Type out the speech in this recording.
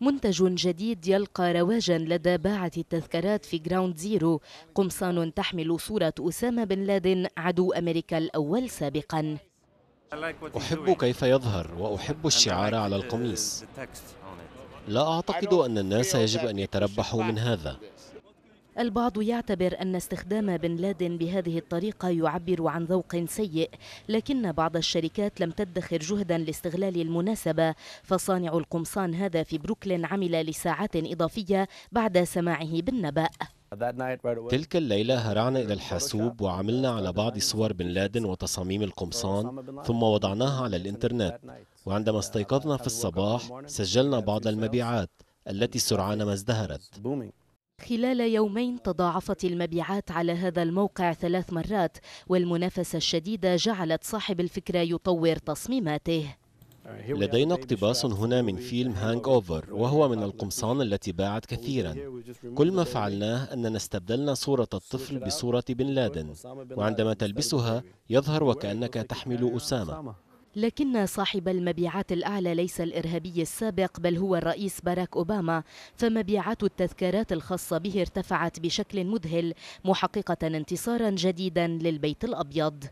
منتج جديد يلقى رواجا لدى باعة التذكارات في جراوند زيرو قمصان تحمل صورة أسامة بن لادن عدو أمريكا الأول سابقا أحب كيف يظهر وأحب الشعار على القميص لا أعتقد أن الناس يجب أن يتربحوا من هذا البعض يعتبر أن استخدام بن لادن بهذه الطريقة يعبر عن ذوق سيء لكن بعض الشركات لم تدخر جهدا لاستغلال المناسبة فصانع القمصان هذا في بروكلين عمل لساعات إضافية بعد سماعه بالنبأ تلك الليلة هرعنا إلى الحاسوب وعملنا على بعض صور بن لادن وتصاميم القمصان ثم وضعناها على الإنترنت وعندما استيقظنا في الصباح سجلنا بعض المبيعات التي سرعان ما ازدهرت خلال يومين تضاعفت المبيعات على هذا الموقع ثلاث مرات والمنافسة الشديدة جعلت صاحب الفكرة يطور تصميماته لدينا اقتباس هنا من فيلم هانج أوفر وهو من القمصان التي باعت كثيرا كل ما فعلناه أننا استبدلنا صورة الطفل بصورة بن لادن وعندما تلبسها يظهر وكأنك تحمل أسامة لكن صاحب المبيعات الأعلى ليس الإرهابي السابق بل هو الرئيس باراك أوباما فمبيعات التذكارات الخاصة به ارتفعت بشكل مذهل محققة انتصارا جديدا للبيت الأبيض